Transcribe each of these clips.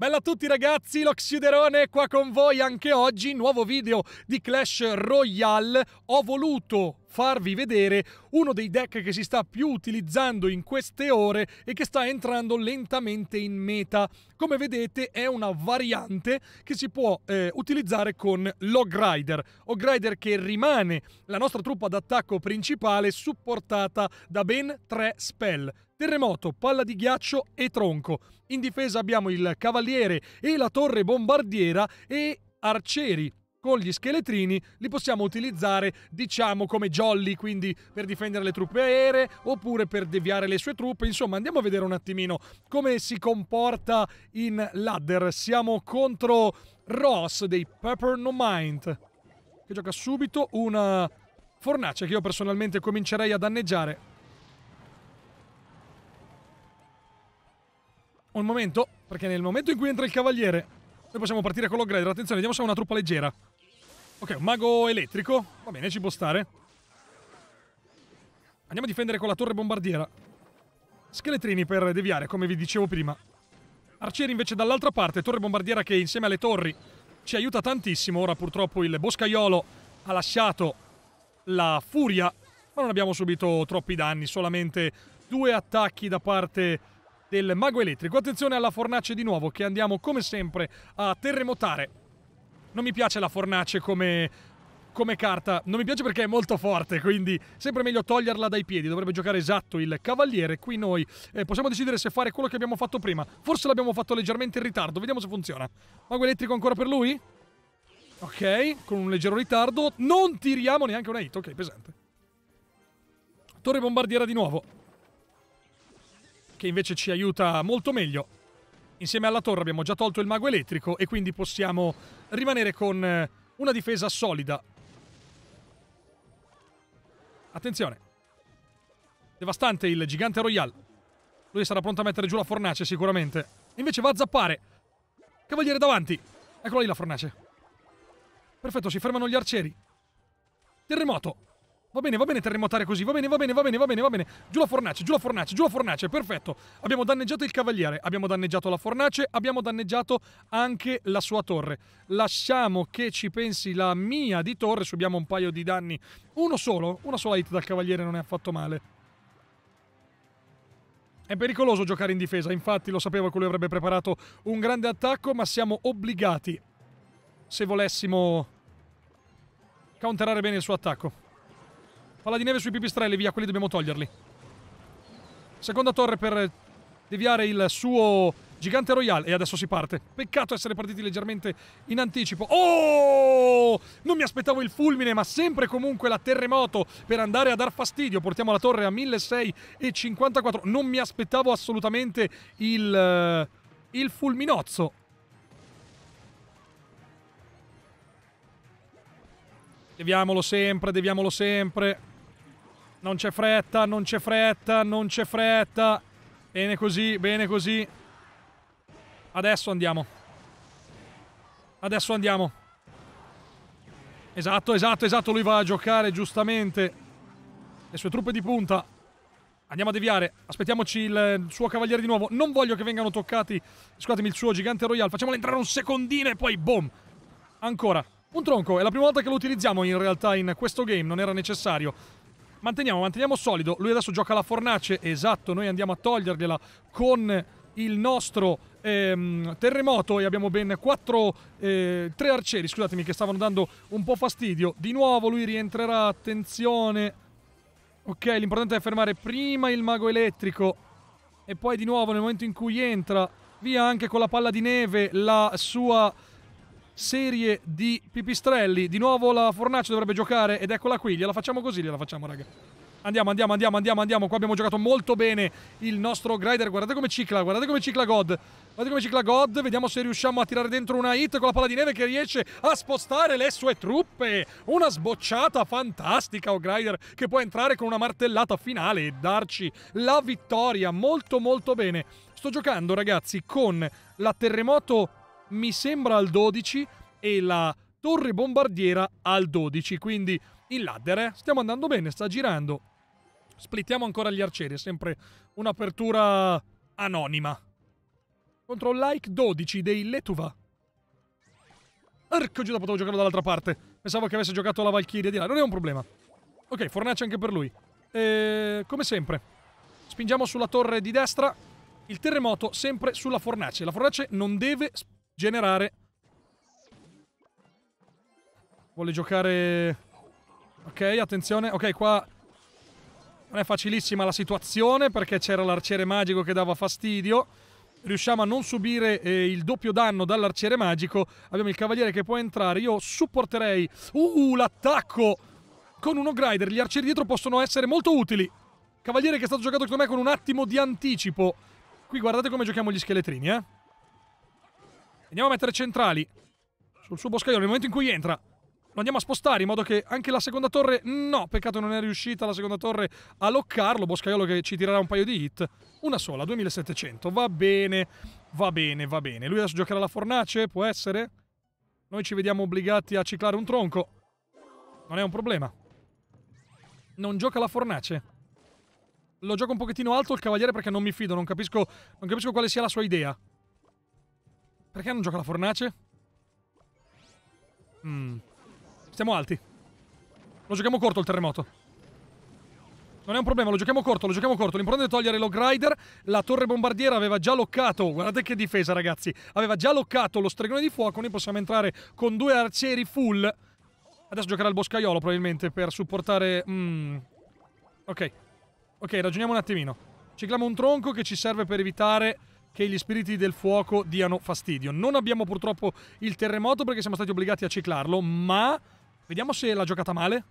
Bella a tutti ragazzi, l'Oxiderone qua con voi anche oggi, nuovo video di Clash Royale. Ho voluto farvi vedere uno dei deck che si sta più utilizzando in queste ore e che sta entrando lentamente in meta. Come vedete è una variante che si può eh, utilizzare con Log Rider. Logrider, Rider che rimane la nostra truppa d'attacco principale supportata da ben tre spell. Terremoto, palla di ghiaccio e tronco. In difesa abbiamo il cavaliere e la torre bombardiera e arcieri con gli scheletrini li possiamo utilizzare diciamo come jolly quindi per difendere le truppe aeree oppure per deviare le sue truppe insomma andiamo a vedere un attimino come si comporta in ladder siamo contro Ross dei Pepper No Mind che gioca subito una fornace che io personalmente comincerei a danneggiare un momento perché nel momento in cui entra il cavaliere noi possiamo partire con l'upgrade. Attenzione, vediamo se ha una truppa leggera. Ok, un mago elettrico. Va bene, ci può stare. Andiamo a difendere con la torre bombardiera. Scheletrini per deviare, come vi dicevo prima. Arcieri invece dall'altra parte, torre bombardiera che insieme alle torri ci aiuta tantissimo. Ora purtroppo il boscaiolo ha lasciato la furia, ma non abbiamo subito troppi danni, solamente due attacchi da parte del mago elettrico. Attenzione alla fornace di nuovo che andiamo come sempre a terremotare. Non mi piace la fornace come, come carta, non mi piace perché è molto forte, quindi sempre meglio toglierla dai piedi. Dovrebbe giocare esatto il cavaliere. Qui noi eh, possiamo decidere se fare quello che abbiamo fatto prima. Forse l'abbiamo fatto leggermente in ritardo, vediamo se funziona. Mago elettrico ancora per lui? Ok, con un leggero ritardo. Non tiriamo neanche una hit, ok, pesante. Torre bombardiera di nuovo che invece ci aiuta molto meglio. Insieme alla torre abbiamo già tolto il mago elettrico e quindi possiamo rimanere con eh, una difesa solida. Attenzione. Devastante il gigante Royal. Lui sarà pronto a mettere giù la fornace sicuramente. Invece va a zappare. Cavaliere davanti. Eccola lì la fornace. Perfetto, si fermano gli arcieri. Terremoto. Va bene, va bene terremotare così, va bene, va bene, va bene, va bene, va bene. Giù la fornace, giù la fornace, giù la fornace, perfetto. Abbiamo danneggiato il cavaliere, abbiamo danneggiato la fornace, abbiamo danneggiato anche la sua torre. Lasciamo che ci pensi la mia di torre, subiamo un paio di danni. Uno solo, una sola hit dal cavaliere non è affatto male. È pericoloso giocare in difesa, infatti lo sapevo che lui avrebbe preparato un grande attacco, ma siamo obbligati, se volessimo, counterare bene il suo attacco. Palla di neve sui pipistrelli, via, quelli dobbiamo toglierli. Seconda torre per deviare il suo gigante royale e adesso si parte. Peccato essere partiti leggermente in anticipo. Oh! Non mi aspettavo il fulmine, ma sempre comunque la terremoto per andare a dar fastidio. Portiamo la torre a 1654. Non mi aspettavo assolutamente il, eh, il fulminozzo. Deviamolo sempre, deviamolo sempre. Non c'è fretta, non c'è fretta, non c'è fretta. Bene così, bene così. Adesso andiamo. Adesso andiamo. Esatto, esatto, esatto. Lui va a giocare giustamente le sue truppe di punta. Andiamo a deviare. Aspettiamoci il suo cavaliere di nuovo. Non voglio che vengano toccati. Scusatemi, il suo gigante royale. Facciamolo entrare un secondino e poi boom. Ancora. Un tronco, è la prima volta che lo utilizziamo in realtà in questo game, non era necessario. Manteniamo, manteniamo solido. Lui adesso gioca la fornace, esatto, noi andiamo a togliergliela con il nostro ehm, terremoto e abbiamo ben quattro, eh, 3 arcieri, scusatemi, che stavano dando un po' fastidio. Di nuovo lui rientrerà, attenzione. Ok, l'importante è fermare prima il mago elettrico e poi di nuovo nel momento in cui entra, via anche con la palla di neve la sua serie di pipistrelli. Di nuovo la Fornace dovrebbe giocare ed eccola qui. Gliela facciamo così, gliela facciamo, raga. Andiamo, andiamo, andiamo, andiamo, andiamo. Qua abbiamo giocato molto bene il nostro grider. Guardate come cicla, guardate come cicla God. Guardate come cicla God. Vediamo se riusciamo a tirare dentro una hit con la palla di neve che riesce a spostare le sue truppe. Una sbocciata fantastica, o oh, grider, che può entrare con una martellata finale e darci la vittoria. Molto, molto bene. Sto giocando, ragazzi, con la terremoto mi sembra al 12 e la torre bombardiera al 12. Quindi il ladder, eh? stiamo andando bene, sta girando. Splittiamo ancora gli arcieri, è sempre un'apertura anonima. Contro like 12 dei Letuva. Arco giù, potevo giocare dall'altra parte. Pensavo che avesse giocato la Valchiria di là, non è un problema. Ok, fornace anche per lui. E, eh, come sempre, spingiamo sulla torre di destra. Il terremoto sempre sulla fornace. La fornace non deve generare. Vuole giocare... Ok, attenzione. Ok, qua non è facilissima la situazione perché c'era l'arciere magico che dava fastidio. Riusciamo a non subire eh, il doppio danno dall'arciere magico. Abbiamo il cavaliere che può entrare. Io supporterei... Uh, l'attacco! Con uno grider gli arcieri dietro possono essere molto utili. Cavaliere che è stato giocato con me con un attimo di anticipo. Qui guardate come giochiamo gli scheletrini, eh. Andiamo a mettere centrali sul suo boscaiolo. nel momento in cui entra. Lo andiamo a spostare in modo che anche la seconda torre... No, peccato non è riuscita la seconda torre a loccarlo. Boscaiolo che ci tirerà un paio di hit. Una sola, 2700. Va bene, va bene, va bene. Lui adesso giocherà la fornace, può essere? Noi ci vediamo obbligati a ciclare un tronco. Non è un problema. Non gioca la fornace. Lo gioco un pochettino alto il cavaliere perché non mi fido, non capisco, non capisco quale sia la sua idea. Perché non gioca la fornace? Mm. Stiamo alti. Lo giochiamo corto il terremoto. Non è un problema, lo giochiamo corto, lo giochiamo corto. L'importante è togliere log rider. La torre bombardiera aveva già loccato. Guardate che difesa, ragazzi. Aveva già loccato lo stregone di fuoco. Noi possiamo entrare con due arcieri full. Adesso giocherà il boscaiolo, probabilmente, per supportare... Mm. Ok. Ok, ragioniamo un attimino. Cicliamo un tronco che ci serve per evitare che gli spiriti del fuoco diano fastidio. Non abbiamo purtroppo il terremoto perché siamo stati obbligati a ciclarlo, ma vediamo se l'ha giocata male.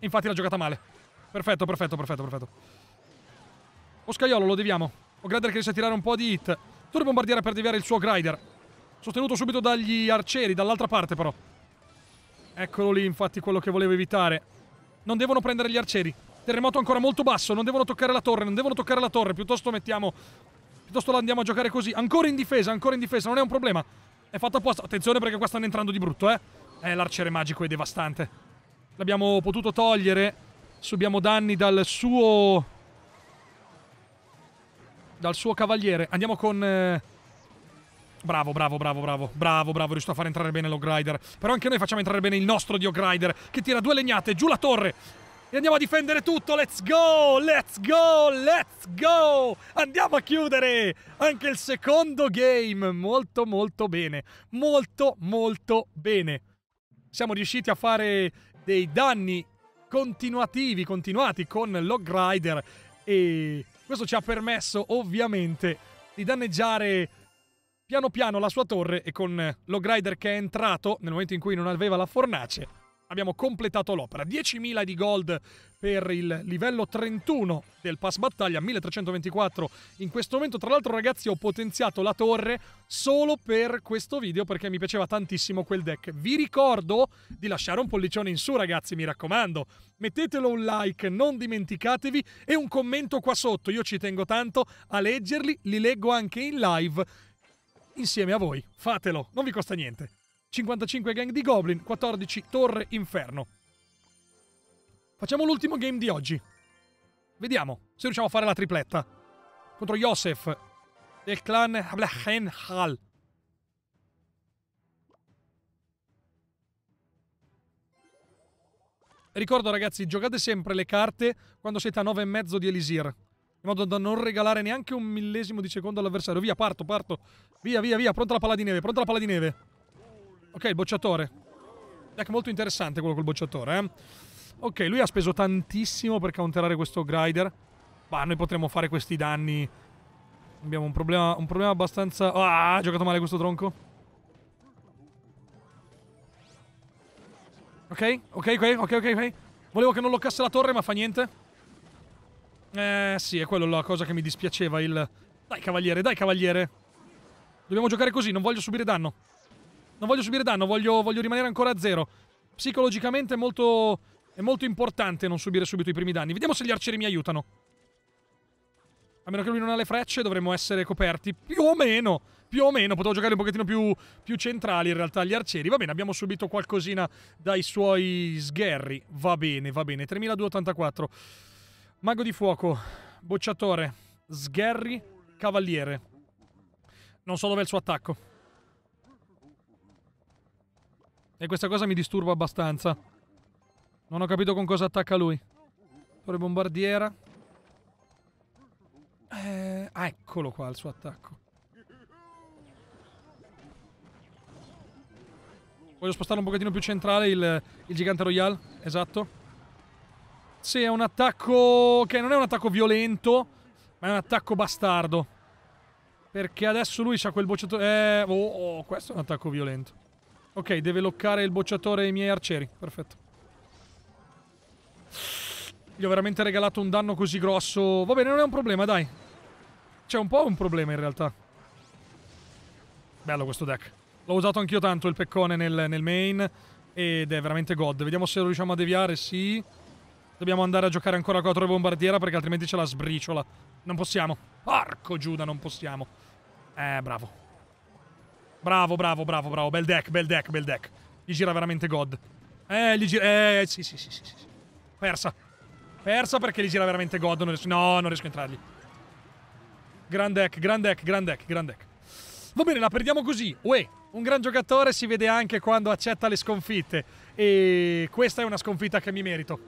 Infatti l'ha giocata male. Perfetto, perfetto, perfetto, perfetto. Oscaiolo lo deviamo. O O'Grider che riesce a tirare un po' di hit. Turbo bombardiere per deviare il suo Grider. Sostenuto subito dagli arcieri, dall'altra parte però. Eccolo lì infatti quello che volevo evitare. Non devono prendere gli arcieri. Terremoto ancora molto basso, non devono toccare la torre, non devono toccare la torre. Piuttosto mettiamo Piuttosto la andiamo a giocare così. Ancora in difesa, ancora in difesa. Non è un problema. È fatto apposta. Attenzione perché qua stanno entrando di brutto, eh. Eh, l'arciere magico è devastante. L'abbiamo potuto togliere. Subiamo danni dal suo... Dal suo cavaliere. Andiamo con... Eh... Bravo, bravo, bravo, bravo, bravo, bravo, riuscito a far entrare bene l'Ogrider. Però anche noi facciamo entrare bene il nostro di Ogrider, che tira due legnate, giù la torre. E andiamo a difendere tutto, let's go, let's go, let's go! Andiamo a chiudere anche il secondo game, molto molto bene, molto molto bene. Siamo riusciti a fare dei danni continuativi, continuati con Log Rider e questo ci ha permesso ovviamente di danneggiare piano piano la sua torre e con Log Rider che è entrato nel momento in cui non aveva la fornace abbiamo completato l'opera. 10.000 di gold per il livello 31 del pass battaglia, 1324 in questo momento. Tra l'altro ragazzi ho potenziato la torre solo per questo video perché mi piaceva tantissimo quel deck. Vi ricordo di lasciare un pollicione in su ragazzi, mi raccomando. Mettetelo un like, non dimenticatevi e un commento qua sotto. Io ci tengo tanto a leggerli, li leggo anche in live insieme a voi. Fatelo, non vi costa niente. 55 gang di Goblin, 14 Torre Inferno. Facciamo l'ultimo game di oggi. Vediamo se riusciamo a fare la tripletta. Contro Yosef del clan Hablahenhal. Ricordo ragazzi, giocate sempre le carte quando siete a 9,5 di Elisir. In modo da non regalare neanche un millesimo di secondo all'avversario. Via, parto, parto. Via, via, via. Pronta la palla di neve, pronta la palla di neve. Ok, il bocciatore. Deck ecco, molto interessante quello col bocciatore, eh. Ok, lui ha speso tantissimo per counterare questo grider. Ma noi potremmo fare questi danni. Abbiamo un problema, un problema abbastanza... Ah, ha giocato male questo tronco. Ok, ok, ok, ok, ok. Volevo che non loccasse la torre, ma fa niente. Eh, sì, è quello la cosa che mi dispiaceva, il... Dai, cavaliere, dai, cavaliere. Dobbiamo giocare così, non voglio subire danno non voglio subire danno, voglio, voglio rimanere ancora a zero. Psicologicamente è molto, è molto importante non subire subito i primi danni. Vediamo se gli arcieri mi aiutano. A meno che lui non ha le frecce, dovremmo essere coperti. Più o meno, più o meno. Potevo giocare un pochettino più, più centrali in realtà gli arcieri. Va bene, abbiamo subito qualcosina dai suoi sgherri. Va bene, va bene. 3284. Mago di fuoco, bocciatore, sgherri, cavaliere. Non so dove è il suo attacco. E questa cosa mi disturba abbastanza. Non ho capito con cosa attacca lui. Torre bombardiera. Eh, ah, eccolo qua il suo attacco. Voglio spostare un pochettino più centrale il, il gigante royal. Esatto. Sì, è un attacco che non è un attacco violento, ma è un attacco bastardo. Perché adesso lui ha quel bocciatore... Eh, oh, oh, questo è un attacco violento. Ok, deve loccare il bocciatore e i miei arcieri. Perfetto. Gli ho veramente regalato un danno così grosso. Va bene, non è un problema, dai. C'è un po' un problema in realtà. Bello questo deck. L'ho usato anch'io tanto il peccone nel, nel main. Ed è veramente god. Vediamo se lo riusciamo a deviare, sì. Dobbiamo andare a giocare ancora con la bombardiera perché altrimenti ce la sbriciola. Non possiamo. Porco Giuda, non possiamo. Eh, bravo. Bravo, bravo, bravo, bravo. Bel deck, bel deck, bel deck. Gli gira veramente God. Eh, gli gira... Eh, sì, sì, sì, sì, sì. Persa. Persa perché gli gira veramente God. Non riesco... No, non riesco a entrargli. Grand deck, grand deck, grand deck, grand deck. Va bene, la perdiamo così. Uè, un gran giocatore si vede anche quando accetta le sconfitte. E questa è una sconfitta che mi merito.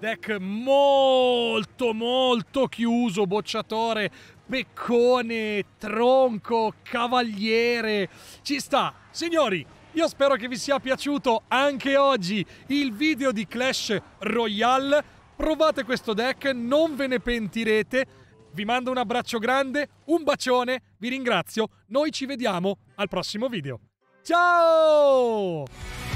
Deck molto molto chiuso, bocciatore, beccone, tronco, cavaliere. Ci sta, signori. Io spero che vi sia piaciuto anche oggi il video di Clash Royale. Provate questo deck, non ve ne pentirete. Vi mando un abbraccio grande, un bacione, vi ringrazio. Noi ci vediamo al prossimo video. Ciao!